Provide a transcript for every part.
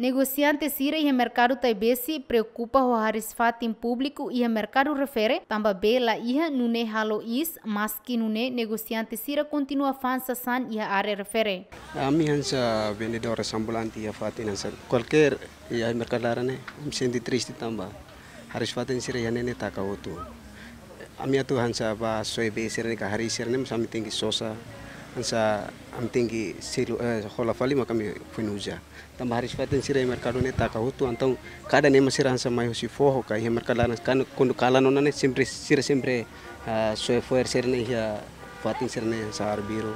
Negociantes ira e mercado taibesi preocupa haris harisfatim publiku e merkaru refere tamba bela iha nune halo is maski nune negosiante sira kontinua fansa san iha are refere. Ami hansa vendedor ambulante iha fatin hansa qualquer iha mercado ne sendi triste tamba harisfatin sira iha nene takaotu. Ami atu hansa ba soe sira ne ka harisira ne musami tinggi sosa ansa am tengi silu eh, hola fali makam funuja tamba haris fatin sira mercado neta ka hutu antau kada ne masira ansa mai hosi foho ka he nas kan kundu kala nona ne simpre sira sempre uh, eh, soe foer serne ya fatin serne ansa arbiro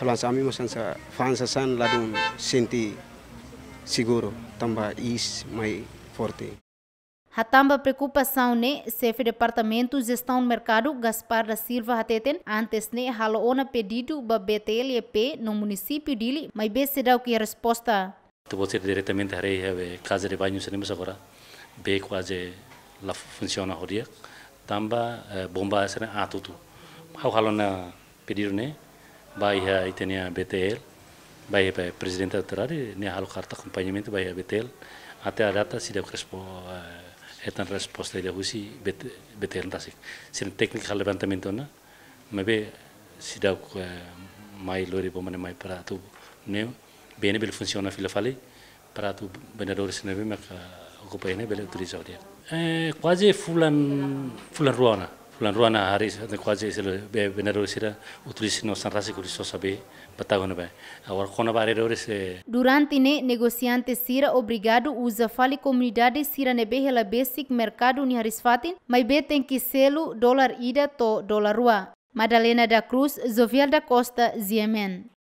halan masan sa ansa fansa san ladum senti siguro tamba is mai forte tamba preocupação ne né? chefe departamento gestão do mercado Gaspar da Silva Hateten antes ne né? haloona pedido ba BTLP no município dele, mas bem se dá o que é resposta. Tu vou ser diretamente harei have casa de banho seremos agora Bem quase lá funciona dia, tamba eh, bomba sera assim, atutu. Ah, Hau halona pedido ne né? vai eh, a itenia BTL vai a eh, presidente da Terari ne halo carta acompanhamento vai a BTL até a data se deu resposta ήταν resposta η διαγούση betendasik. Sin teknik hal levantamiento na, me si da eh, mai lori pomane mai para tu ne bene bel funziona fila fali para tu benador sinave me eh, ocupa ene bel utilizaudia. Eh quasi fulan fulan ruana ulan ruana ah, hari kwaje isel be benero isira no awar ah, kona bare se Durante ne negociante sira obrigado usa fali comunidade sira ne behela basic mercado ni harisfatin mai beten ki dolar ida to dolar rua Madalena da Cruz, Zofia da Costa, Ziemen.